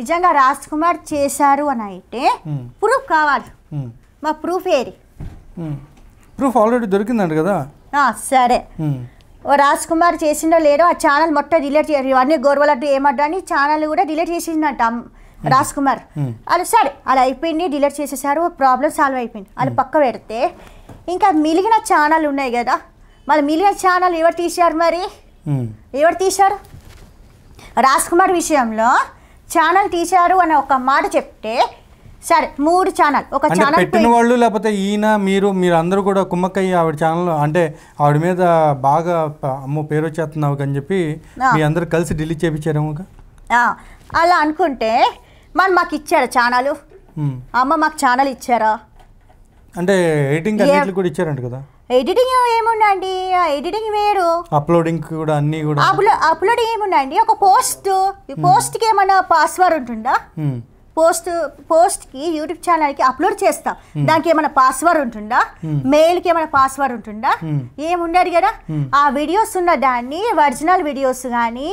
నిజంగా రాజ్ కుమార్ చేశారు అని అయితే ప్రూఫ్ hmm. కావాలి hmm. మా ప్రూఫ్ ఏది ప్రూఫ్ ఆల్రెడీ దొరికిందండి కదా సరే hmm. ఓ రాజ్ కుమార్ చేసిందో లేదో ఆ ఛానల్ మొత్తం డిలీట్ ఇవన్నీ గోర్వలడ్డు ఏమడ్డాని ఛానల్ కూడా డిలీట్ చేసిందంట రాజ్ కుమార్ అది సరే అలా అయిపోయింది డిలీట్ చేసేసారు ప్రాబ్లం సాల్వ్ అయిపోయింది వాళ్ళు పక్క పెడితే ఇంకా మిలిగిన ఛానల్ ఉన్నాయి కదా మళ్ళీ మిలిగిన ఛానల్ ఎవరు తీశారు మరి ఎవరు తీశారు రాజ్ కుమార్ విషయంలో ఛానల్ తీశారు అనే ఒక మాట చెప్తే సరే మూడు ఛానల్ ఒక ఛానల్ పెట్టిన వాళ్ళు లేకపోతే ఈయన మీరు మీరు అందరూ కూడా కుమ్మక్కయ్య ఆవిడ ఛానల్ అంటే ఆవిడ మీద బాగా అమ్మ పేరు వచ్చేస్తున్నావు అని చెప్పి మీ అందరు కలిసి డిలీట్ చేపించారు అలా అనుకుంటే మరి మాకు ఇచ్చారా ఛానల్ అమ్మ మాకు ఛానల్ ఇచ్చారా అంటే ఎడిటింగ్ కూడా ఇచ్చారంట కదా ఎడిటింగ్ ఏముండండి ఎడిటింగ్ వేరు అప్లోడింగ్ కూడా అన్ని కూడా అప్లోడింగ్ ఏముందండి ఒక పోస్ట్ ఈ hmm. పోస్ట్కి ఏమైనా పాస్వర్డ్ ఉంటుందా hmm. పోస్ట్ పోస్ట్కి యూట్యూబ్ ఛానల్కి అప్లోడ్ చేస్తాం hmm. దానికి ఏమైనా పాస్వర్డ్ ఉంటుందా మెయిల్కి ఏమైనా పాస్వర్డ్ ఉంటుందా ఏముండదు కదా ఆ వీడియోస్ ఉన్న దాన్ని ఒరిజినల్ వీడియోస్ కానీ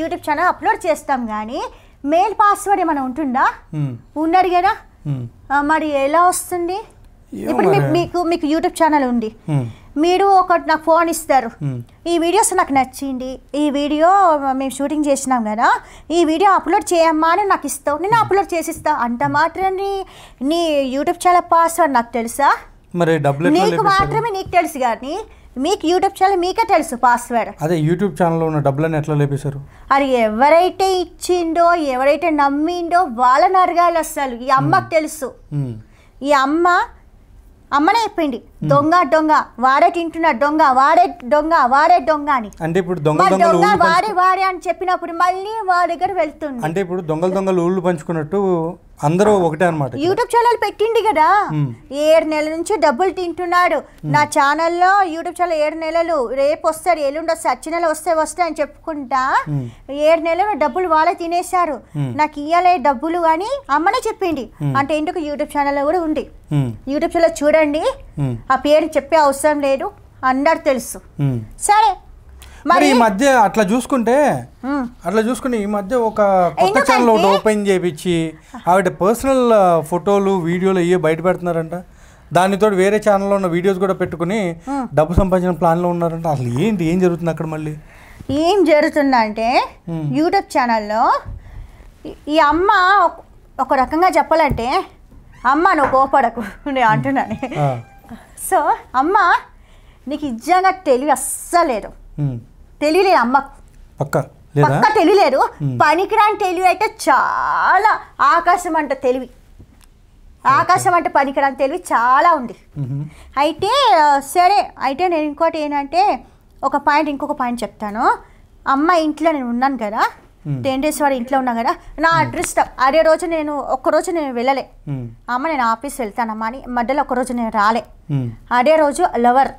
యూట్యూబ్ ఛానల్ అప్లోడ్ చేస్తాం కానీ మెయిల్ పాస్వర్డ్ ఏమైనా ఉంటుందా ఉండరు కదా మరి ఎలా వస్తుంది ఇప్పుడు మీకు మీకు యూట్యూబ్ ఛానల్ ఉంది hmm. మీరు ఒక నాకు ఫోన్ ఇస్తారు hmm. ఈ వీడియోస్ నాకు నచ్చింది ఈ వీడియో మేము షూటింగ్ చేసినాం కదా ఈ వీడియో అప్లోడ్ చేయమ్మా అని నాకు ఇస్తావు నేను అప్లోడ్ hmm. చేసిస్తా అంత మాత్రం నీ యూట్యూబ్ ఛానల్ పాస్వర్డ్ నాకు తెలుసా మరి నీకు మాత్రమే నీకు తెలుసు కానీ మీకు యూట్యూబ్ ఛానల్ మీకే తెలుసు పాస్వర్డ్ అదే యూట్యూబ్ ఛానల్లో ఉన్న డబ్బులను ఎట్లా లేపేశారు అది ఎవరైతే ఇచ్చిండో ఎవరైతే నమ్మిండో వాళ్ళని అడగాలి అసలు ఈ అమ్మకు తెలుసు ఈ అమ్మ అమ్మనే చెప్పింది దొంగ దొంగ వాడే తింటున్న దొంగ వాడే దొంగ వాడే దొంగ అని అంటే ఇప్పుడు దొంగ దొంగ వాడే వాడే అని చెప్పినప్పుడు మళ్ళీ వాడి దగ్గర వెళ్తుంది అంటే ఇప్పుడు దొంగలు దొంగలు ఊళ్ళు పంచుకున్నట్టు అందరూ ఒకటే అనమాట యూట్యూబ్ ఛానల్ పెట్టింది కదా ఏడు నెలల నుంచి డబ్బులు తింటున్నాడు నా ఛానల్లో యూట్యూబ్ ఛానల్ ఏడు నెలలు రేపు వస్తారు ఎల్లుండి వస్తే వచ్చి నెల వస్తే వస్తాయి అని చెప్పుకుంటా ఏడు నెలలు డబ్బులు వాళ్ళే తినేశారు నాకు ఇయ్యాలే డబ్బులు అని అమ్మనే చెప్పింది అంటే ఎందుకు యూట్యూబ్ ఛానల్ కూడా ఉంది యూట్యూబ్ ఛానల్ చూడండి ఆ పేరు చెప్పే అవసరం లేదు అందరు తెలుసు సరే మరి ఈ మధ్య అట్లా చూసుకుంటే అట్లా చూసుకుని ఈ మధ్య ఒక కొత్త ఛానల్ ఒకటి ఓపెన్ చేయించి ఆవిడ పర్సనల్ ఫోటోలు వీడియోలు ఇవి బయట పెడుతున్నారంట దానితో వేరే ఛానల్లో ఉన్న వీడియోస్ కూడా పెట్టుకుని డబ్బు సంపాదించిన ప్లాన్లో ఉన్నారంట అసలు ఏంటి ఏం జరుగుతుంది అక్కడ మళ్ళీ ఏం అంటే యూట్యూబ్ ఛానల్లో ఈ అమ్మ ఒక రకంగా చెప్పాలంటే అమ్మ నువ్వు కోపడకు నేను అంటున్నాను సో అమ్మ నీకు నిజంగా తెలివి అస్సలేదు తెలియలేదు అమ్మ పక్క పక్క తెలియలేదు పనికిరాని తెలివి అయితే చాలా ఆకాశం అంట తెలివి ఆకాశం అంటే పనికిరాని తెలివి చాలా ఉంది అయితే సరే అయితే నేను ఇంకోటి ఏంటంటే ఒక పాయింట్ ఇంకొక పాయింట్ చెప్తాను అమ్మ ఇంట్లో నేను ఉన్నాను కదా టెన్ ఇంట్లో ఉన్నా కదా నా అడ్రస్ అదే రోజు నేను ఒక్కరోజు నేను వెళ్ళలే అమ్మ నేను ఆఫీస్ వెళ్తానమ్మా అని మధ్యలో ఒకరోజు నేను రాలే అదే రోజు లవర్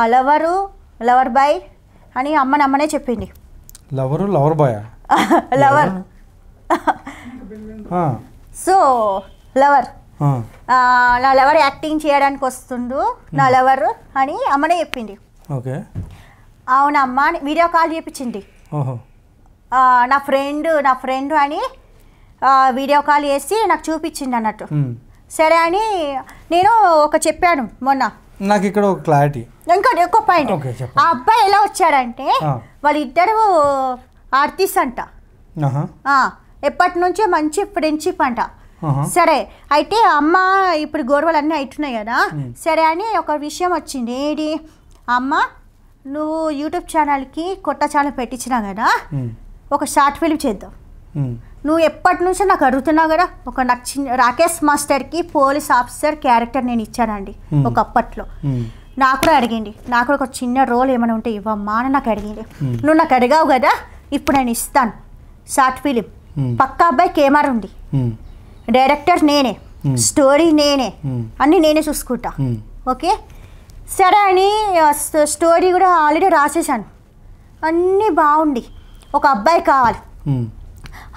ఆ లవరు లవర్ బాయ్ అని అమ్మ నమ్మనే చెప్పింది lover lover boy lover so lover నా లవర్ యాక్టింగ్ చేయడానికి వస్తుండు నా లవర్ అని అమ్మనే చెప్పింది ఓకే అమ్మ వీడియో కాల్ చేయించింది నా ఫ్రెండ్ నా ఫ్రెండ్ అని వీడియో కాల్ చేసి నాకు చూపించింది అన్నట్టు సరే అని నేను ఒక చెప్పాను మొన్న నాకు ఇక్కడ ఒక క్లారిటీ ఇంకోటి ఒక పాయింట్ ఆ అబ్బాయి ఎలా వచ్చాడంటే వాళ్ళిద్దరు ఆర్తిస్ అంట ఎప్పటి నుంచో మంచి ఫ్రెండ్షిప్ అంట సరే అయితే అమ్మ ఇప్పుడు గొడవలు అన్నీ అవుతున్నాయి కదా సరే అని ఒక విషయం వచ్చింది ఏడి అమ్మ నువ్వు యూట్యూబ్ ఛానల్కి కొత్త ఛానల్ పెట్టించినా కదా ఒక షార్ట్ ఫిల్మ్ చేద్దాం నువ్వు ఎప్పటి నుంచో నాకు అడుగుతున్నావు కదా ఒక నాకు చిన్న రాకేష్ మాస్టర్కి పోలీస్ ఆఫీసర్ క్యారెక్టర్ నేను ఇచ్చానండి ఒక అప్పట్లో నాకు కూడా అడిగింది నాకు ఒక చిన్న రోల్ ఏమైనా ఉంటే ఇవ్వమ్మా అని నాకు అడిగింది నువ్వు నాకు అడిగావు కదా ఇప్పుడు నేను ఇస్తాను షార్ట్ ఫిలిం పక్క అబ్బాయి కెమెరా ఉంది డైరెక్టర్ నేనే స్టోరీ నేనే అన్నీ నేనే చూసుకుంటా ఓకే సరే అని స్టోరీ కూడా ఆల్రెడీ రాసేసాను అన్నీ బాగుండి ఒక అబ్బాయి కావాలి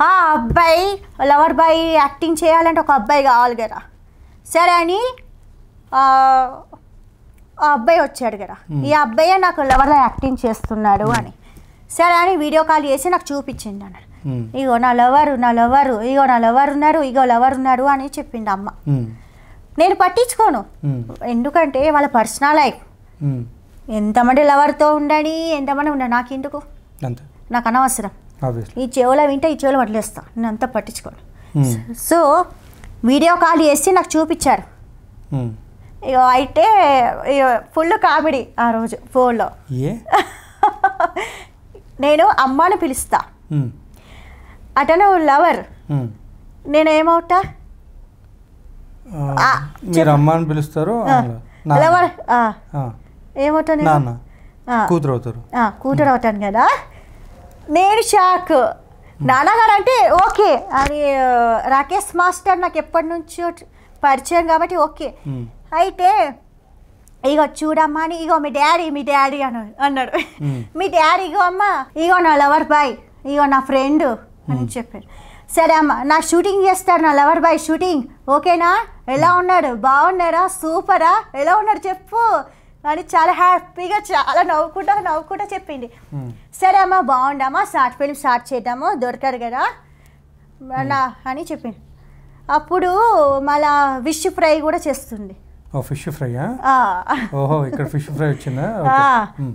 ఆ అబ్బాయి లవర్ బాయ్ యాక్టింగ్ చేయాలంటే ఒక అబ్బాయి కావాలి కదా సరే అని ఆ అబ్బాయి వచ్చాడు కదా ఈ అబ్బాయే నాకు లవర్లో యాక్టింగ్ చేస్తున్నాడు అని సరే అని వీడియో కాల్ చేసి నాకు చూపించింది అన్నాడు ఇగో నా లవరు నా లవరు ఇగో నా లవర్ ఉన్నారు ఇగో లవర్ ఉన్నారు అని చెప్పింది అమ్మ నేను పట్టించుకోను ఎందుకంటే వాళ్ళ పర్సనల్ లైఫ్ ఎంతమంది లవర్తో ఉండని ఎంతమంది ఉండ నాకు ఎందుకు నాకు అనవసరం ఈ చెవులో వింటే ఈ చెవులో వదిలేస్తా నేను అంతా పట్టించుకోను hmm. సో వీడియో కాల్ చేసి నాకు చూపించారు hmm. అయితే ఫుల్ కామెడీ ఆ రోజు ఫోన్లో నేను అమ్మను పిలుస్తా hmm. అతను లవర్ నేనేమవుతా మీరు అమ్మాని పిలుస్తారు లవర్ ఏమవుతాను కూతురు అవుతారు కూతురు అవుతాను కదా నేను షాక్ నాన్నగారు అంటే ఓకే అది రాకేష్ మాస్టర్ నాకు ఎప్పటి నుంచో పరిచయం కాబట్టి ఓకే అయితే ఇగో చూడమ్మా అని ఇగో మీ డాడీ మీ డాడీ అని అన్నాడు మీ డాడీ ఇగో అమ్మ ఇగో నా లవర్ బాయ్ ఇగో నా ఫ్రెండ్ అని చెప్పాడు సరే అమ్మ నా షూటింగ్ చేస్తాడు నా లవర్ బాయ్ షూటింగ్ ఓకేనా ఎలా ఉన్నాడు బాగున్నారా సూపరా ఎలా ఉన్నాడు చెప్పు అని చాలా హ్యాపీగా చాలా నవ్వుకుంటా నవ్వుకుంటా చెప్పింది hmm. సరే అమ్మ బాగుండమ్మా షార్ట్ ఫిల్మ్ స్టార్ట్ చేద్దాము దొరకరు కదా నా hmm. అని చెప్పింది అప్పుడు మళ్ళా ఫిష్ ఫ్రై కూడా చేస్తుంది ఓ ఫిష్ ఫ్రై ఓహో ఇక్కడ ఫిష్ ఫ్రై వచ్చిందా hmm.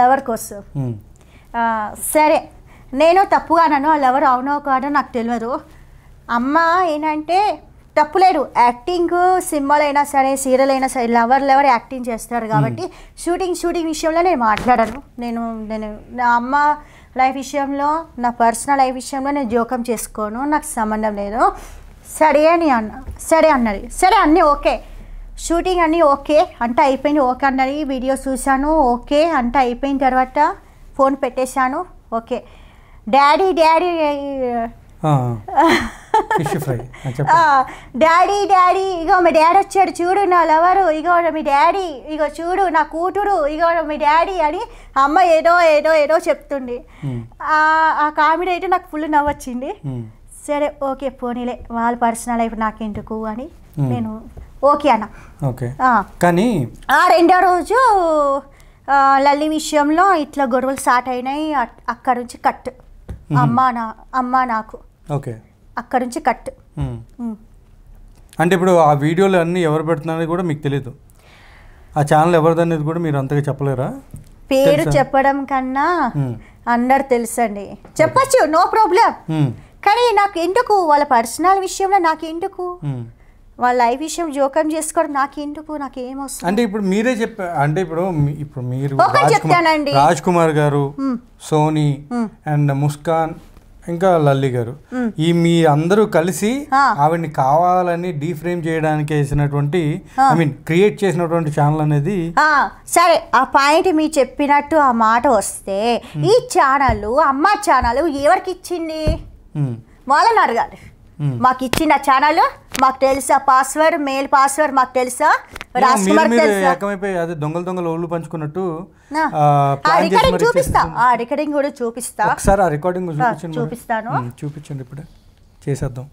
లవర్ కోసం సరే నేను తప్పుగా అన్నాను ఆ లవర్ అవునో కాదో నాకు తెలియదు అమ్మ ఏంటంటే తప్పు లేదు యాక్టింగ్ సినిమాలు అయినా సరే సీరియల్ అయినా సరే లవర్ లవర్ యాక్టింగ్ చేస్తారు కాబట్టి షూటింగ్ షూటింగ్ విషయంలో నేను మాట్లాడను నేను నేను నా అమ్మ లైఫ్ విషయంలో నా పర్సనల్ లైఫ్ విషయంలో నేను జోకం చేసుకోను నాకు సంబంధం లేదు సరే అని అన్న సరే అన్నది సరే అన్నీ ఓకే షూటింగ్ అన్నీ ఓకే అంటే అయిపోయింది ఓకే అన్నది వీడియో చూశాను ఓకే అంటే అయిపోయిన తర్వాత ఫోన్ పెట్టేశాను okay daddy daddy daddy daddy ఇగో మీ డాడీ వచ్చాడు చూడు నా లవరు ఇగో మీ డాడీ ఇగో చూడు నా కూతురు ఇగో మీ డాడీ అని అమ్మ ఏదో ఏదో ఏదో చెప్తుంది ఆ కామెడీ అయితే నాకు ఫుల్ నవ్వొచ్చింది సరే ఓకే పోనీలే వాళ్ళ పర్సనల్ లైఫ్ నాకెందుకు అని నేను ఓకే అన్న ఓకే కానీ ఆ రెండో రోజు లల్లి విషయంలో ఇట్లా గొడవలు స్టార్ట్ అయినాయి అక్కడ నుంచి కట్ అమ్మా నా అమ్మా నాకు ఓకే అక్కడ నుంచి కట్ అంటే ఇప్పుడు ఆ వీడియోలు అన్ని ఎవరు పెడుతున్నారని కూడా మీకు తెలియదు ఆ ఛానల్ ఎవరిదనేది కూడా మీరు అంతగా చెప్పలేరా పేరు చెప్పడం కన్నా అందరు తెలుసండి చెప్పచ్చు నో ప్రాబ్లం కానీ నాకు ఎందుకు వాళ్ళ పర్సనల్ విషయంలో నాకు ఎందుకు వాళ్ళ లైఫ్ విషయం జోకం చేసుకోవడం నాకు ఎందుకు నాకు ఏమొస్తుంది అంటే ఇప్పుడు మీరే చెప్పారు అంటే ఇప్పుడు ఇప్పుడు మీరు రాజ్ కుమార్ గారు సోనీ అండ్ ముస్కాన్ ఇంకా లల్లి గారు ఈ మీ అందరూ కలిసి ఆవిడని కావాలని డీఫ్రేమ్ చేయడానికి వేసినటువంటి ఐ మీన్ క్రియేట్ చేసినటువంటి ఛానల్ అనేది సరే ఆ పాయింట్ మీరు చెప్పినట్టు ఆ మాట వస్తే ఈ ఛానల్ అమ్మ ఛానల్ ఎవరికి ఇచ్చింది వాళ్ళని అడగాలి Hmm. మాకు ఇచ్చిన ఛానల్ మాకు తెలుసా పాస్వర్డ్ మెయిల్ పాస్వర్డ్ మాకు తెలుసా దొంగలు దొంగలు పంచుకున్నట్టు రికార్డింగ్ ఆ రికార్డింగ్ కూడా చూపిస్తా ఆ రికార్డింగ్ చూపిస్తాను hmm, చూపించండి ఇప్పుడు చేసేద్దాం